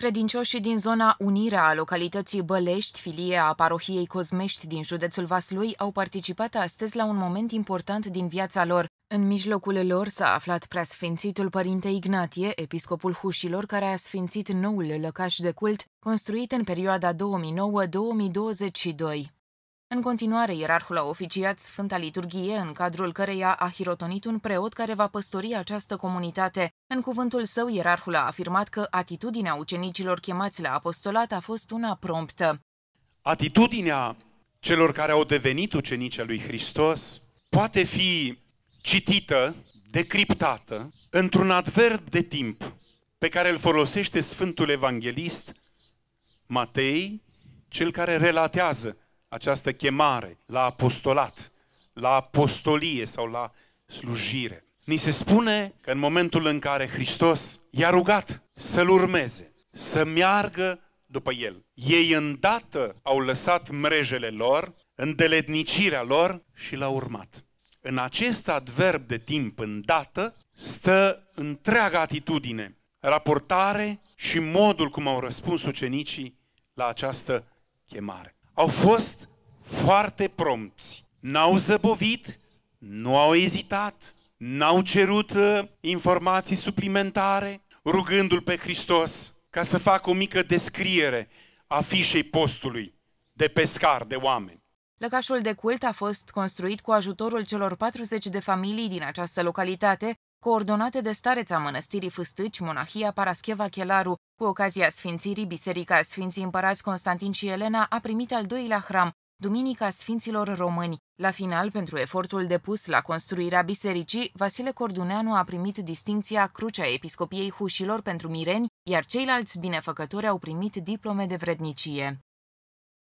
Credincioșii din zona Unirea a localității Bălești, filie a parohiei Cozmești din județul Vaslui, au participat astăzi la un moment important din viața lor. În mijlocul lor s-a aflat preasfințitul părinte Ignatie, episcopul Hușilor, care a sfințit noul lăcaș de cult, construit în perioada 2009-2022. În continuare, ierarhul a oficiat Sfânta Liturghie, în cadrul căreia a hirotonit un preot care va păstori această comunitate. În cuvântul său, ierarhul a afirmat că atitudinea ucenicilor chemați la apostolat a fost una promptă. Atitudinea celor care au devenit ucenicii lui Hristos poate fi citită, decriptată, într-un adverb de timp pe care îl folosește Sfântul Evanghelist Matei, cel care relatează această chemare la apostolat, la apostolie sau la slujire. Ni se spune că în momentul în care Hristos i-a rugat să-L urmeze, să meargă după El, ei îndată au lăsat mrejele lor, îndeletnicirea lor și l-au urmat. În acest adverb de timp îndată stă întreaga atitudine, raportare și modul cum au răspuns ucenicii la această chemare. Au fost foarte prompți. N-au zăbovit, nu au ezitat, n-au cerut uh, informații suplimentare, rugându-L pe Hristos ca să facă o mică descriere a fișei postului de pescar, de oameni. Lăcașul de cult a fost construit cu ajutorul celor 40 de familii din această localitate, coordonate de stareța mănăstirii Fâstâci, monahia Parascheva Chelaru. Cu ocazia sfințirii, Biserica Sfinții Împărați Constantin și Elena a primit al doilea hram, Duminica Sfinților Români. La final, pentru efortul depus la construirea bisericii, Vasile Corduneanu a primit distinția Crucea Episcopiei Hușilor pentru Mireni, iar ceilalți binefăcători au primit diplome de vrednicie.